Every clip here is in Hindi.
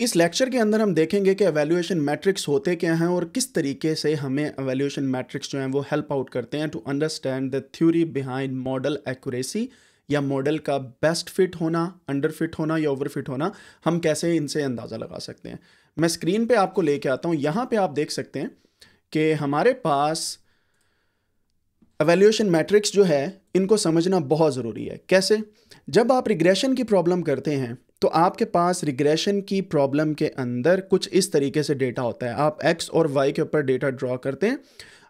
इस लेक्चर के अंदर हम देखेंगे कि एवेल्यूशन मैट्रिक्स होते क्या हैं और किस तरीके से हमें एवेल्यूशन मैट्रिक्स जो हैं वो हेल्प आउट करते हैं to understand the theory behind model accuracy या मॉडल का बेस्ट फिट होना अंडर फिट होना या ओवर फिट होना हम कैसे इनसे अंदाज़ा लगा सकते हैं मैं स्क्रीन पे आपको लेके आता हूँ यहाँ पे आप देख सकते हैं कि हमारे पास एवेल्यूशन मैट्रिक्स जो है इनको समझना बहुत ज़रूरी है कैसे जब आप रिग्रेशन की प्रॉब्लम करते हैं तो आपके पास रिग्रेशन की प्रॉब्लम के अंदर कुछ इस तरीके से डेटा होता है आप एक्स और वाई के ऊपर डेटा ड्रॉ करते हैं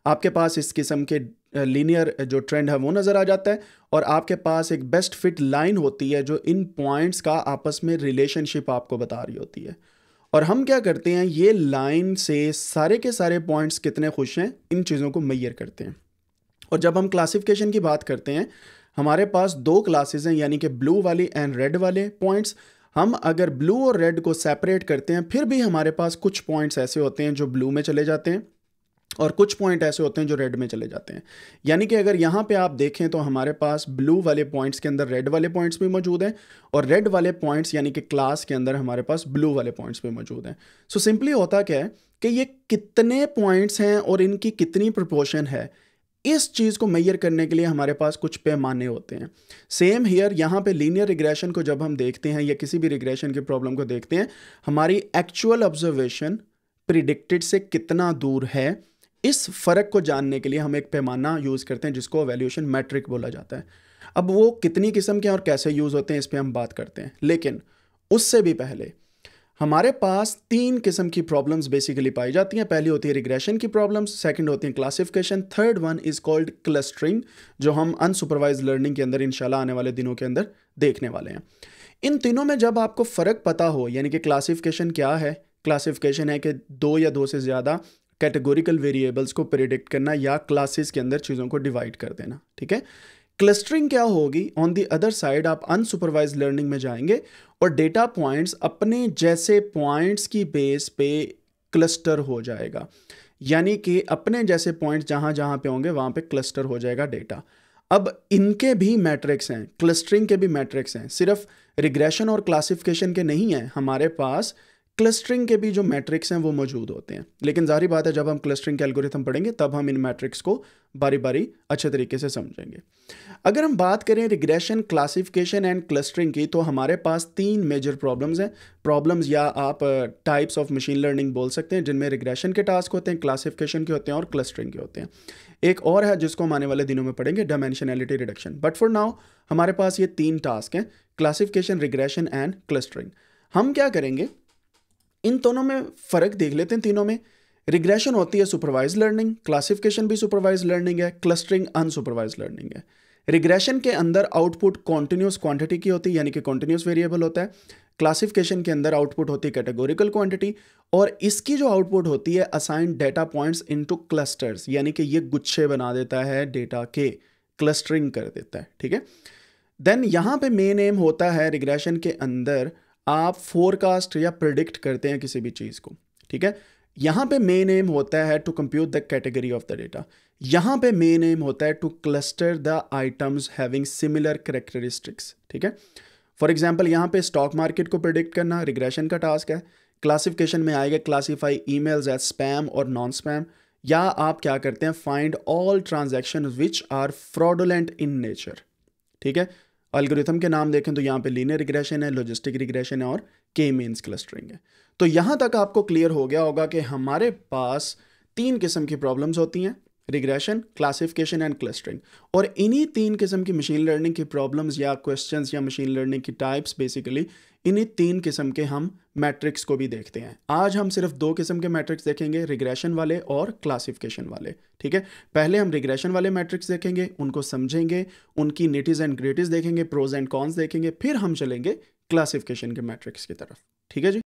आपके पास इस किस्म के लीनियर जो ट्रेंड है वो नज़र आ जाता है और आपके पास एक बेस्ट फिट लाइन होती है जो इन पॉइंट्स का आपस में रिलेशनशिप आपको बता रही होती है और हम क्या करते हैं ये लाइन से सारे के सारे पॉइंट्स कितने खुश हैं इन चीज़ों को मैयर करते हैं और जब हम क्लासिफिकेशन की बात करते हैं हमारे पास दो क्लासेस हैं यानी कि ब्लू वाले एंड रेड वाले पॉइंट्स हम अगर ब्लू और रेड को सेपरेट करते हैं फिर भी हमारे पास कुछ पॉइंट्स ऐसे होते हैं जो ब्लू में चले जाते हैं और कुछ पॉइंट ऐसे होते हैं जो रेड में चले जाते हैं यानी कि अगर यहाँ पे आप देखें तो हमारे पास ब्लू वाले पॉइंट्स के अंदर रेड वाले पॉइंट्स भी मौजूद हैं और रेड वाले पॉइंट्स यानी कि क्लास के अंदर हमारे पास ब्लू वाले पॉइंट्स भी मौजूद हैं सो सिंपली होता क्या है कि ये कितने पॉइंट्स हैं और इनकी कितनी प्रपोर्शन है इस चीज़ को मैयर करने के लिए हमारे पास कुछ पैमाने होते हैं सेम हेयर यहाँ पे लीनियर रिग्रेशन को जब हम देखते हैं या किसी भी रिग्रेशन की प्रॉब्लम को देखते हैं हमारी एक्चुअल ऑब्जर्वेशन प्रिडिक्टेड से कितना दूर है इस फ़र्क को जानने के लिए हम एक पैमाना यूज़ करते हैं जिसको वैल्यूशन मैट्रिक बोला जाता है अब वो कितनी किस्म के और कैसे यूज़ होते हैं इस पर हम बात करते हैं लेकिन उससे भी पहले हमारे पास तीन किस्म की प्रॉब्लम्स बेसिकली पाई जाती हैं पहली होती है रिग्रेशन की प्रॉब्लम्स सेकंड होती है classification third one is called clustering जो हम अनसुपरवाइज लर्निंग के अंदर इंशाल्लाह आने वाले दिनों के अंदर देखने वाले हैं इन तीनों में जब आपको फ़र्क पता हो यानी कि क्लासिफिकेशन क्या है क्लासिफिकेशन है कि दो या दो से ज़्यादा कैटेगोरिकल वेरिएबल्स को प्रिडिक्ट करना या क्लासेस के अंदर चीज़ों को डिवाइड कर देना ठीक है क्लस्टरिंग क्या होगी ऑन दी अदर साइड आप अनसुपरवाइज लर्निंग में जाएंगे और डेटा पॉइंट्स अपने जैसे पॉइंट्स की बेस पे क्लस्टर हो जाएगा यानी कि अपने जैसे पॉइंट्स जहाँ जहाँ पे होंगे वहाँ पे क्लस्टर हो जाएगा डेटा अब इनके भी मैट्रिक्स हैं क्लस्टरिंग के भी मैट्रिक्स हैं सिर्फ रिग्रेशन और क्लासिफिकेशन के नहीं हैं हमारे पास क्लस्टरिंग के भी जो मैट्रिक्स हैं वो मौजूद होते हैं लेकिन जारी बात है जब हम क्लस्टरिंग के एल्गोरिथम पढ़ेंगे तब हम इन मैट्रिक्स को बारी बारी अच्छे तरीके से समझेंगे अगर हम बात करें रिग्रेशन क्लासिफिकेशन एंड क्लस्टरिंग की तो हमारे पास तीन मेजर प्रॉब्लम्स हैं प्रॉब्लम्स या आप टाइप्स ऑफ मशीन लर्निंग बोल सकते हैं जिनमें रिग्रेशन के टास्क होते हैं क्लासिफिकेशन के होते हैं और क्लस्टरिंग के होते हैं एक और है जिसको हम आने वाले दिनों में पढ़ेंगे dimensionality reduction but for now हमारे पास ये तीन टास्क हैं क्लासिफिकेशन रिग्रेशन एंड क्लस्टरिंग हम क्या करेंगे इन दोनों में फ़र्क देख लेते हैं तीनों में रिग्रेशन होती है सुपरवाइज लर्निंग क्लासिफिकेशन भी सुपरवाइज लर्निंग है क्लस्टरिंग अनसुपरवाइज लर्निंग है रिग्रेशन के अंदर आउटपुट कॉन्टिन्यूस क्वांटिटी की होती है यानी कि कॉन्टीन्यूस वेरिएबल होता है क्लासिफिकेशन के अंदर आउटपुट होती है कैटेगोरिकल क्वांटिटी और इसकी जो आउटपुट होती है assign data points into clusters यानी कि ये गुच्छे बना देता है डेटा के क्लस्टरिंग कर देता है ठीक है देन यहाँ पे मेन एम होता है रिग्रेशन के अंदर आप फोरकास्ट या प्रिडिक्ट करते हैं किसी भी चीज़ को ठीक है यहाँ पे मेन एम होता है to compute the category of the data यहाँ पे मेन एम होता है to cluster the items having similar characteristics ठीक है फॉर एग्जाम्पल यहाँ पे स्टॉक मार्केट को प्रिडिक्ट करना रिग्रेशन का टास्क है क्लासिफिकेशन में आएगा classify emails as spam और नॉन स्पैम या आप क्या करते हैं find all transaction which are fraudulent in nature ठीक है एल्गोरिथम के नाम देखें तो यहाँ पे लीनियर रिग्रेशन है लॉजिस्टिक रिग्रेशन है और के मीन्स क्लस्टरिंग है तो यहाँ तक आपको क्लियर हो गया होगा कि हमारे पास तीन किस्म की प्रॉब्लम्स होती हैं रिग्रेशन क्लासिफिकेशन एंड क्लस्टरिंग और इन्हीं तीन किस्म की मशीन लर्निंग की प्रॉब्लम्स या क्वेश्चंस या मशीन लर्निंग की टाइप्स बेसिकली इन्हीं तीन किस्म के हम मैट्रिक्स को भी देखते हैं आज हम सिर्फ दो किस्म के मैट्रिक्स देखेंगे रिग्रेशन वाले और क्लासिफिकेशन वाले ठीक है पहले हम रिग्रेशन वाले मैट्रिक्स देखेंगे उनको समझेंगे उनकी निटिज एंड ग्रेटिज देखेंगे प्रोज एंड कॉन्स देखेंगे फिर हम चलेंगे क्लासिफिकेशन के मैट्रिक्स की तरफ ठीक है जी